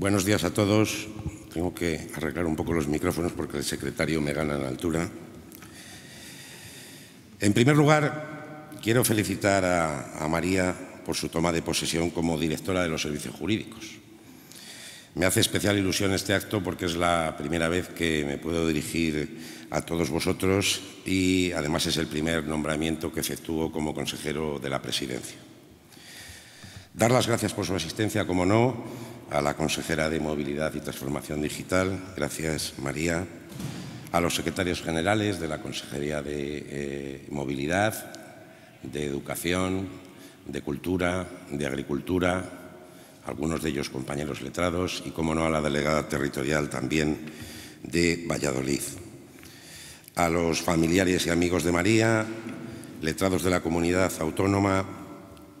Buenos días a todos. Tengo que arreglar un poco los micrófonos porque el secretario me gana la altura. En primer lugar, quiero felicitar a, a María por su toma de posesión como directora de los servicios jurídicos. Me hace especial ilusión este acto porque es la primera vez que me puedo dirigir a todos vosotros y además es el primer nombramiento que efectúo como consejero de la presidencia. Dar las gracias por su asistencia, como no, a la consejera de Movilidad y Transformación Digital, gracias María, a los secretarios generales de la Consejería de eh, Movilidad, de Educación, de Cultura, de Agricultura, algunos de ellos compañeros letrados y, como no, a la delegada territorial también de Valladolid. A los familiares y amigos de María, letrados de la comunidad autónoma,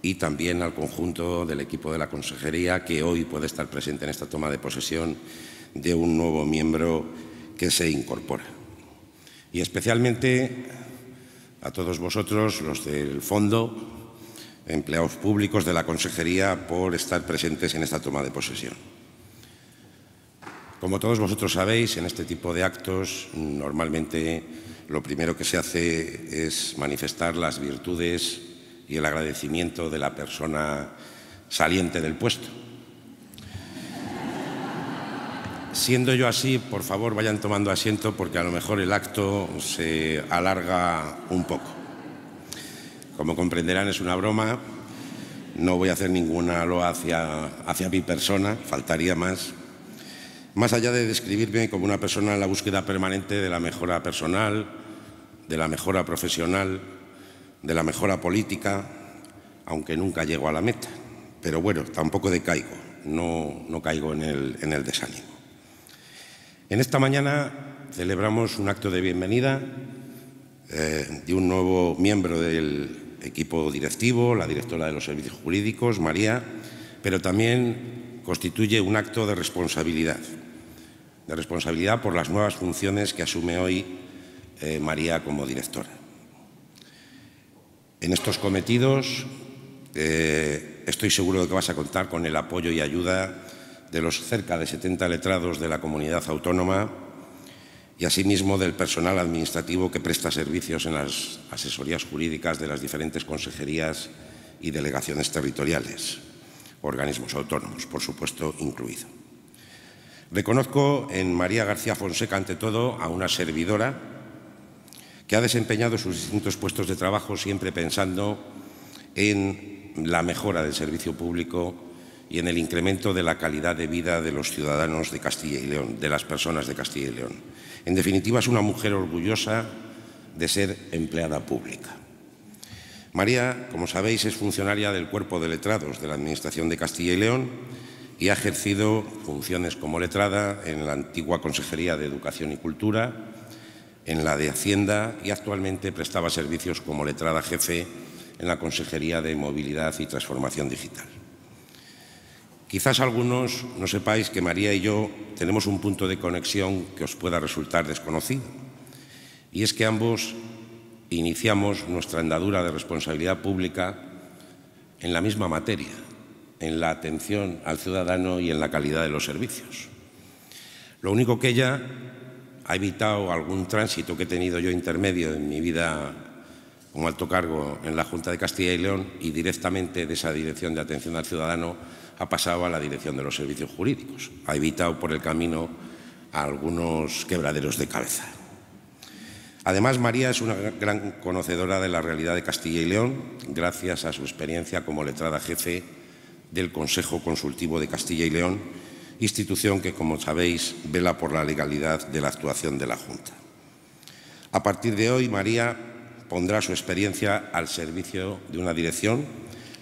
y también al conjunto del equipo de la consejería que hoy puede estar presente en esta toma de posesión de un nuevo miembro que se incorpora. Y especialmente a todos vosotros, los del fondo, empleados públicos de la consejería, por estar presentes en esta toma de posesión. Como todos vosotros sabéis, en este tipo de actos normalmente lo primero que se hace es manifestar las virtudes y el agradecimiento de la persona saliente del puesto. Siendo yo así, por favor vayan tomando asiento porque a lo mejor el acto se alarga un poco. Como comprenderán, es una broma. No voy a hacer ninguna loa hacia, hacia mi persona, faltaría más. Más allá de describirme como una persona en la búsqueda permanente de la mejora personal, de la mejora profesional, de la mejora política, aunque nunca llego a la meta. Pero bueno, tampoco decaigo, no, no caigo en el, desánimo. En esta mañana celebramos un acto de bienvenida eh, de un nuevo miembro del equipo directivo, la directora de los servicios jurídicos, María, pero también constituye un acto de responsabilidad, de responsabilidad por las nuevas funciones que asume hoy eh, María como directora. En estos cometidos eh, estoy seguro de que vas a contar con el apoyo y ayuda de los cerca de 70 letrados de la comunidad autónoma y asimismo del personal administrativo que presta servicios en las asesorías jurídicas de las diferentes consejerías y delegaciones territoriales, organismos autónomos, por supuesto, incluido. Reconozco en María García Fonseca, ante todo, a una servidora que ha desempeñado sus distintos puestos de trabajo siempre pensando en la mejora del servicio público y en el incremento de la calidad de vida de los ciudadanos de Castilla y León, de las personas de Castilla y León. En definitiva, es una mujer orgullosa de ser empleada pública. María, como sabéis, es funcionaria del Cuerpo de Letrados de la Administración de Castilla y León y ha ejercido funciones como letrada en la antigua Consejería de Educación y Cultura, en la de Hacienda y actualmente prestaba servicios como letrada jefe en la Consejería de Movilidad y Transformación Digital. Quizás algunos no sepáis que María y yo tenemos un punto de conexión que os pueda resultar desconocido, y es que ambos iniciamos nuestra andadura de responsabilidad pública en la misma materia, en la atención al ciudadano y en la calidad de los servicios. Lo único que ella ha evitado algún tránsito que he tenido yo intermedio en mi vida como alto cargo en la Junta de Castilla y León y directamente de esa dirección de atención al ciudadano ha pasado a la dirección de los servicios jurídicos. Ha evitado por el camino algunos quebraderos de cabeza. Además, María es una gran conocedora de la realidad de Castilla y León, gracias a su experiencia como letrada jefe del Consejo Consultivo de Castilla y León institución que, como sabéis, vela por la legalidad de la actuación de la Junta. A partir de hoy, María pondrá su experiencia al servicio de una dirección,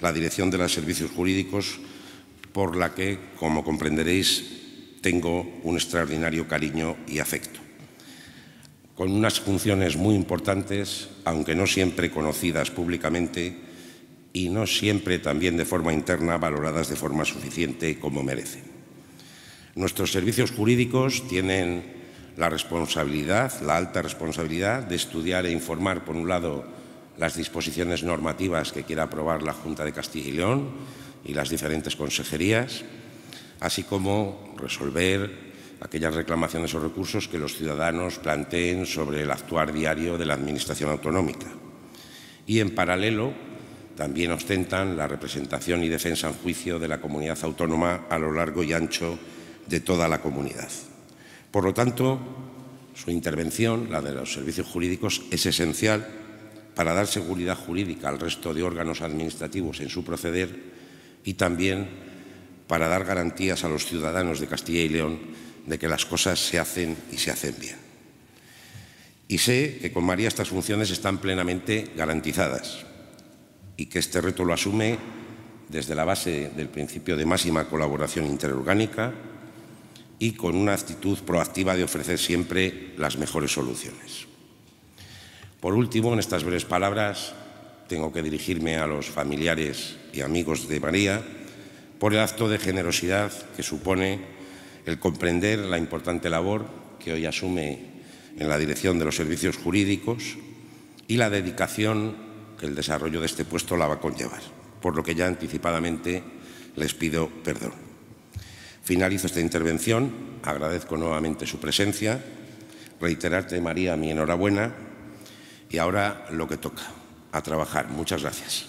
la Dirección de los Servicios Jurídicos, por la que, como comprenderéis, tengo un extraordinario cariño y afecto. Con unas funciones muy importantes, aunque no siempre conocidas públicamente y no siempre también de forma interna valoradas de forma suficiente como merecen. Nuestros servicios jurídicos tienen la responsabilidad, la alta responsabilidad, de estudiar e informar, por un lado, las disposiciones normativas que quiera aprobar la Junta de Castilla y León y las diferentes consejerías, así como resolver aquellas reclamaciones o recursos que los ciudadanos planteen sobre el actuar diario de la Administración autonómica. Y, en paralelo, también ostentan la representación y defensa en juicio de la comunidad autónoma a lo largo y ancho de de toda la comunidad. Por lo tanto, su intervención, la de los servicios jurídicos, es esencial para dar seguridad jurídica al resto de órganos administrativos en su proceder y también para dar garantías a los ciudadanos de Castilla y León de que las cosas se hacen y se hacen bien. Y sé que con María estas funciones están plenamente garantizadas y que este reto lo asume desde la base del principio de máxima colaboración interorgánica, y con una actitud proactiva de ofrecer siempre las mejores soluciones. Por último, en estas breves palabras, tengo que dirigirme a los familiares y amigos de María por el acto de generosidad que supone el comprender la importante labor que hoy asume en la dirección de los servicios jurídicos y la dedicación que el desarrollo de este puesto la va a conllevar, por lo que ya anticipadamente les pido perdón. Finalizo esta intervención, agradezco nuevamente su presencia, reiterarte, María, mi enhorabuena y ahora lo que toca, a trabajar. Muchas gracias.